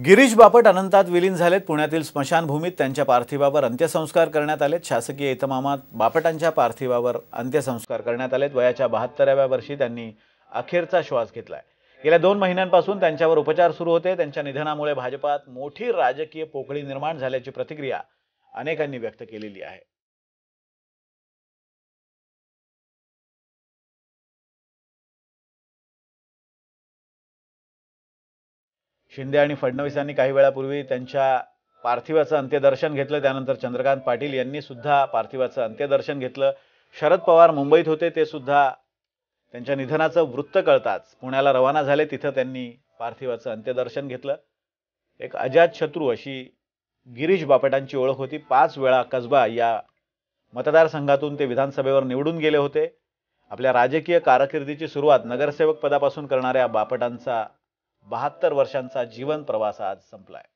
गिरीश बापट अनंतात विलीन झालेत पुण्यातील स्मशानभूमीत त्यांच्या पार्थिवावर अंत्यसंस्कार करण्यात आलेत शासकीय इतमामात बापटांच्या पार्थिवावर अंत्यसंस्कार करण्यात आलेत वयाच्या बहात्तराव्या वर्षी त्यांनी अखेरचा श्वास घेतलाय गेल्या दोन महिन्यांपासून त्यांच्यावर उपचार सुरू होते त्यांच्या निधनामुळे भाजपात मोठी राजकीय पोकळी निर्माण झाल्याची प्रतिक्रिया अनेकांनी व्यक्त केलेली आहे शिंदे आणि फडणवीस यांनी काही वेळापूर्वी त्यांच्या पार्थिवाचं अंत्यदर्शन घेतलं त्यानंतर चंद्रकांत पाटील यांनी सुद्धा पार्थिवाचं अंत्यदर्शन घेतलं शरद पवार मुंबईत होते ते सुद्धा त्यांच्या निधनाचं वृत्त कळताच पुण्याला रवाना झाले तिथं त्यांनी पार्थिवाचं अंत्यदर्शन घेतलं एक अजात शत्रू अशी गिरीश बापटांची ओळख होती पाच वेळा कसबा या मतदारसंघातून ते विधानसभेवर निवडून गेले होते आपल्या राजकीय कारकिर्दीची सुरुवात नगरसेवक पदापासून करणाऱ्या बापटांचा बहात्तर वर्षांचा जीवन प्रवास आज संपलाय